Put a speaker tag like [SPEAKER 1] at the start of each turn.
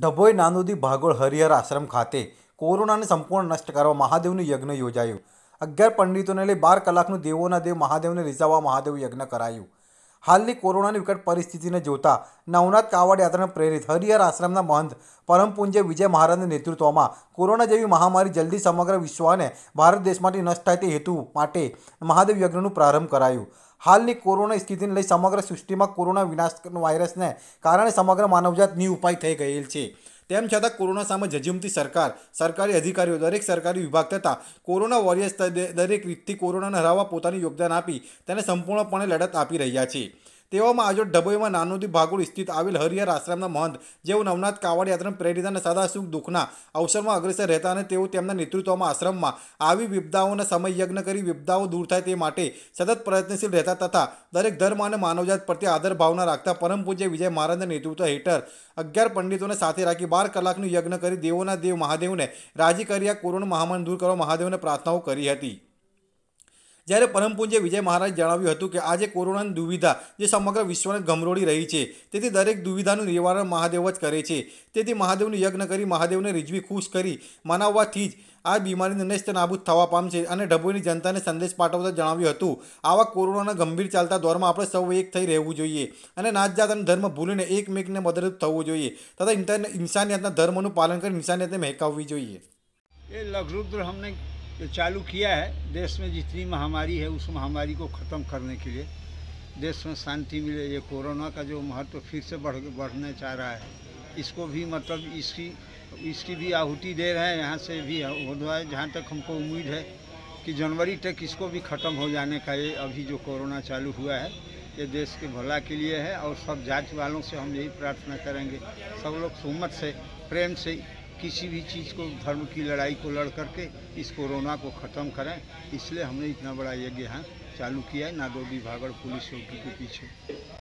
[SPEAKER 1] ડભોઈ નાનુદી ભાગોળ હરિહર આશ્રમ ખાતે કોરોનાને સંપૂર્ણ નષ્ટ કરવા મહાદેવનું યજ્ઞ યોજાયું અગિયાર પંડિતોને લઈ બાર કલાકનું દેવોના દેવ મહાદેવને રીઝાવવા મહાદેવ યજ્ઞ કરાયું હાલની કોરોનાની વિકટ પરિસ્થિતિને જોતા નવનાથ કાવડ યાત્રાને પ્રેરિત હરિહર આશ્રમના મહંત પરમપૂંજ્ય વિજય મહારાજના નેતૃત્વમાં કોરોના જેવી મહામારી જલ્દી સમગ્ર વિશ્વને ભારત દેશમાંથી નષ્ટ થાય તે હેતુ માટે મહાદેવ યજ્ઞનું પ્રારંભ કરાયું હાલની કોરોના સ્થિતિને લઈ સમગ્ર સૃષ્ટિમાં કોરોના વિનાશક વાયરસને કારણે સમગ્ર માનવજાતની ઉપાય થઈ ગયેલ છે તેમ છતાં કોરોના સામે ઝઝૂમતી સરકાર સરકારી અધિકારીઓ દરેક સરકારી વિભાગ તથા કોરોના વોરિયર્સ દરેક રીતથી કોરોનાને હરાવવા પોતાનું યોગદાન આપી તેને સંપૂર્ણપણે લડત આપી રહ્યા છે તેવામાં આજે ડભોઈમાં નાનુદી ભાગોળ સ્થિત આવેલ હરિહર આશ્રમના મહંત જેઓ નવનાથ કાવડ યાત્રા પ્રેરિત અને સદા સુખ દુઃખના અવસરમાં અગ્રેસર રહેતા અને તેઓ તેમના નેતૃત્વમાં આશ્રમમાં આવી વિપદાઓના સમય યજ્ઞ કરી વિપદાઓ દૂર થાય તે માટે સતત પ્રયત્નશીલ રહેતા તથા દરેક ધર્મ અને માનવજાત પ્રત્યે આદર ભાવના રાખતા પરમ પૂજ્ય વિજય મહારાજના નેતૃત્વ હેઠળ અગિયાર પંડિતોને સાથે રાખી બાર કલાકનું યજ્ઞ કરી દેવોના દેવ મહાદેવને રાજી કર્યા કોરોના મહામારી દૂર કરવા મહાદેવને પ્રાર્થનાઓ કરી હતી જ્યારે પરમપૂજ્ય વિજય મહારાજ જણાવ્યું હતું કે આજે કોરોનાની દુવિધા જે સમગ્ર વિશ્વને ગમરોડી રહી છે તેથી દરેક દુવિધાનું નિવારણ મહાદેવ જ કરે છે તેથી મહાદેવનું યજ્ઞ કરી મહાદેવને રીઝવી ખુશ કરી મનાવવાથી જ આ બીમારી નેસ્ત નાબૂદ થવા પામશે અને ડભોઈની જનતાને સંદેશ પાઠવતા જણાવ્યું હતું આવા કોરોનાના ગંભીર ચાલતા દોરમાં આપણે સૌ એક થઈ રહેવું જોઈએ અને નાતજાત અને ધર્મ ભૂલીને એકમેકને મદદરૂપ થવું જોઈએ તથા ઇન્સાનિયતના ધર્મનું પાલન કરી ઇન્સાનિયતને મહેકાવવી જોઈએ
[SPEAKER 2] એ લઘુદ્ર અમને तो चालू किया है देश में जितनी महामारी है उस महामारी को ख़त्म करने के लिए देश में शांति मिले ये कोरोना का जो महत्व फिर से बढ़ बढ़ने चाह रहा है इसको भी मतलब इसकी इसकी भी आहुति दे रहे हैं यहाँ से भी हो रहा है जहाँ तक हमको उम्मीद है कि जनवरी तक इसको भी ख़त्म हो जाने का ये अभी जो कोरोना चालू हुआ है ये देश के भला के लिए है और सब जाति वालों से हम यही प्रार्थना करेंगे सब लोग सुमत से प्रेम से किसी भी चीज़ को धर्म की लड़ाई को लड़ करके इस कोरोना को ख़त्म करें इसलिए हमने इतना बड़ा यज्ञ यहाँ चालू किया है नादोदी भागड़ पुलिस चौकी के पीछे